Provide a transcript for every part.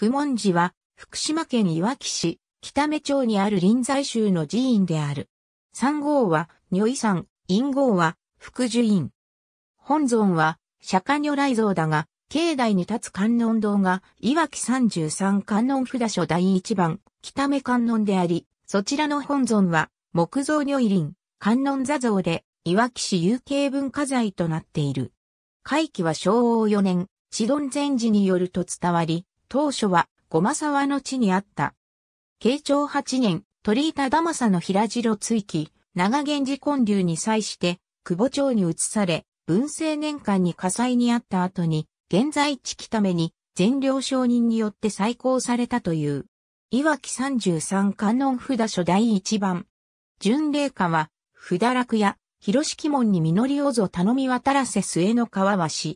不問寺は、福島県いわき市、北目町にある臨済宗の寺院である。三号は、如意山、陰号は、福寿院。本尊は、釈迦如来像だが、境内に立つ観音堂が、いわき33観音札所第1番、北目観音であり、そちらの本尊は、木造如意林、観音座像で、いわき市有形文化財となっている。会期は昭和4年、地どん禅寺によると伝わり、当初はまさ沢の地にあった。慶長八年、鳥居忠政の平城追記、長源寺建立に際して、久保町に移され、文政年間に火災にあった後に、現在地北目に、全領承認によって再興されたという。いわき三十三観音札書第一番。巡礼家は、札楽や、広敷門に実りをぞ頼み渡らせ末の川橋。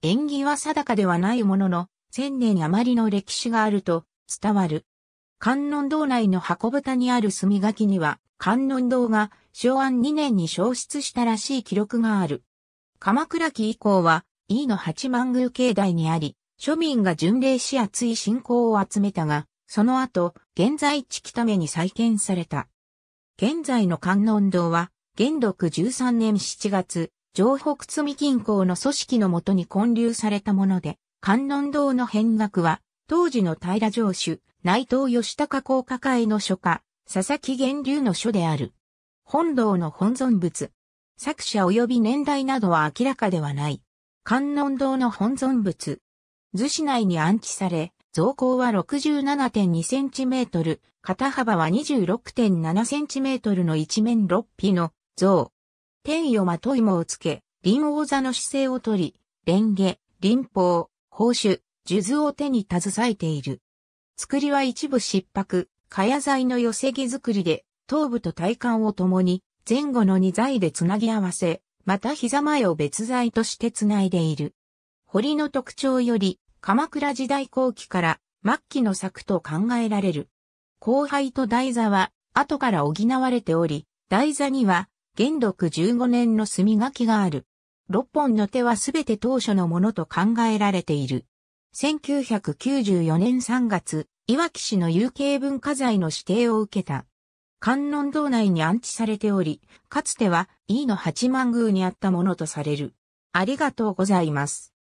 縁起は定かではないものの、千年余りの歴史があると伝わる。観音堂内の箱豚にある墨書きには、観音堂が昭安2年に消失したらしい記録がある。鎌倉期以降は、E の八幡宮境内にあり、庶民が巡礼し熱い信仰を集めたが、その後、現在地北めに再建された。現在の観音堂は、元禄13年7月、城北積金行の組織のもとに建立されたもので、観音堂の変額は、当時の平城主、内藤義高公家会の書家、佐々木源流の書である。本堂の本尊物。作者及び年代などは明らかではない。観音堂の本尊物。図紙内に安置され、造高は 67.2cm、肩幅は 26.7cm の一面6匹の像。天与まといもをつけ、輪王座の姿勢をとり、蓮華、輪法、宝珠、数珠を手に携えている。作りは一部失白、茅材の寄せ木作りで、頭部と体幹を共に、前後の二材でつなぎ合わせ、また膝前を別材としてつないでいる。堀の特徴より、鎌倉時代後期から末期の作と考えられる。後輩と台座は、後から補われており、台座には、元禄15年の墨書きがある。6本の手はすべて当初のものと考えられている。1994年3月、いわき市の有形文化財の指定を受けた。観音堂内に安置されており、かつては E の八幡宮にあったものとされる。ありがとうございます。